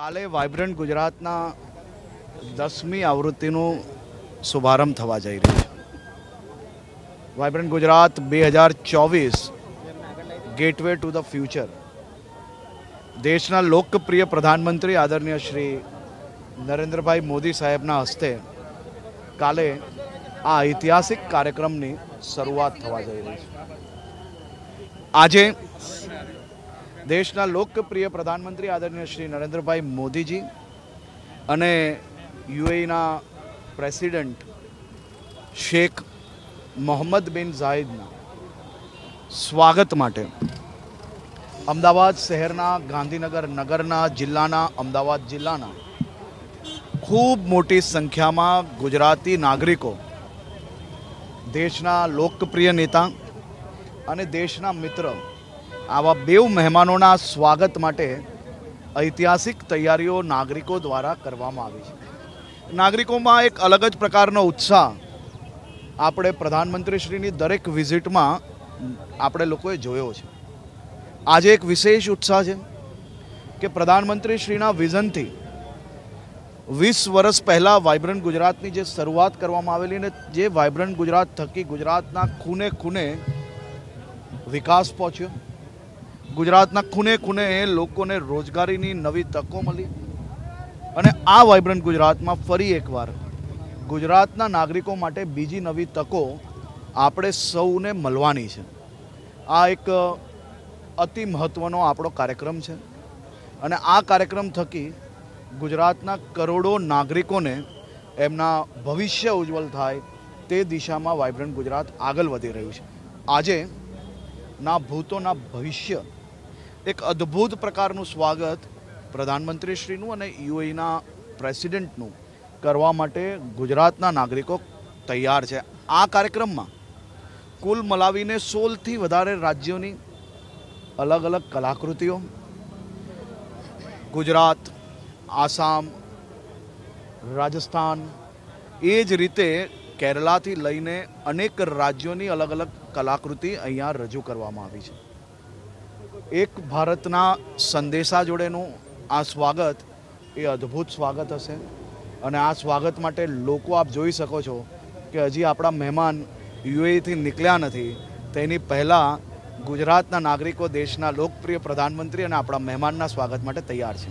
કાલે વાઇબ્રન્ટ ગુજરાતના દસમી આવૃત્તિનો શુભારંભ થવા જઈ રહ્યો છે વાઇબ્રન્ટ ગુજરાત બે હજાર ચોવીસ ગેટવે ટુ ધ ફ્યુચર દેશના લોકપ્રિય પ્રધાનમંત્રી આદરણીય શ્રી નરેન્દ્રભાઈ મોદી સાહેબના હસ્તે કાલે આ ઐતિહાસિક કાર્યક્રમની શરૂઆત થવા જઈ રહી છે આજે દેશના લોકપ્રિય પ્રધાનમંત્રી આદરણીય શ્રી નરેન્દ્રભાઈ મોદીજી અને યુએઈના પ્રેસિડેન્ટ શેખ મોહમ્મદ બિન ઝાહિદના સ્વાગત માટે અમદાવાદ શહેરના ગાંધીનગર નગરના જિલ્લાના અમદાવાદ જિલ્લાના ખૂબ મોટી સંખ્યામાં ગુજરાતી નાગરિકો દેશના લોકપ્રિય નેતા અને દેશના મિત્ર આવા બેઉ મહેમાનોના સ્વાગત માટે ઐતિહાસિક તૈયારીઓ નાગરિકો દ્વારા કરવામાં આવી છે નાગરિકોમાં એક અલગ જ પ્રકારનો ઉત્સાહ આપણે પ્રધાનમંત્રીશ્રીની દરેક વિઝિટમાં આપણે લોકોએ જોયો છે આજે એક વિશેષ ઉત્સાહ છે કે પ્રધાનમંત્રીશ્રીના વિઝનથી વીસ વર્ષ પહેલાં વાઇબ્રન્ટ ગુજરાતની જે શરૂઆત કરવામાં આવેલી ને જે વાઇબ્રન્ટ ગુજરાત થકી ગુજરાતના ખૂને ખૂને વિકાસ પહોંચ્યો ગુજરાતના ખૂને ખૂને લોકોને રોજગારીની નવી તકો મળી અને આ વાઇબ્રન્ટ ગુજરાતમાં ફરી એકવાર ગુજરાતના નાગરિકો માટે બીજી નવી તકો આપણે સૌને મળવાની છે આ એક અતિ મહત્ત્વનો આપણો કાર્યક્રમ છે અને આ કાર્યક્રમ થકી ગુજરાતના કરોડો નાગરિકોને એમના ભવિષ્ય ઉજ્જવલ થાય તે દિશામાં વાઇબ્રન્ટ ગુજરાત આગળ વધી રહ્યું છે આજે ના ભૂતો ભવિષ્ય એક અદ્ભુત પ્રકારનું સ્વાગત પ્રધાનમંત્રીશ્રીનું અને યુએઈના પ્રેસિડેન્ટનું કરવા માટે ગુજરાતના નાગરિકો તૈયાર છે આ કાર્યક્રમમાં કુલ મલાવીને સોળથી વધારે રાજ્યોની અલગ અલગ કલાકૃતિઓ ગુજરાત આસામ રાજસ્થાન એ જ રીતે કેરળાથી લઈને અનેક રાજ્યોની અલગ અલગ કલાકૃતિ અહીંયા રજૂ કરવામાં આવી છે એક ભારતના સંદેશા જોડેનું આ સ્વાગત એ અદ્ભુત સ્વાગત હશે અને આ સ્વાગત માટે લોકો આપ જોઈ શકો છો કે હજી આપણા મહેમાન યુએથી નીકળ્યા નથી તેની પહેલાં ગુજરાતના નાગરિકો દેશના લોકપ્રિય પ્રધાનમંત્રી અને આપણા મહેમાનના સ્વાગત માટે તૈયાર છે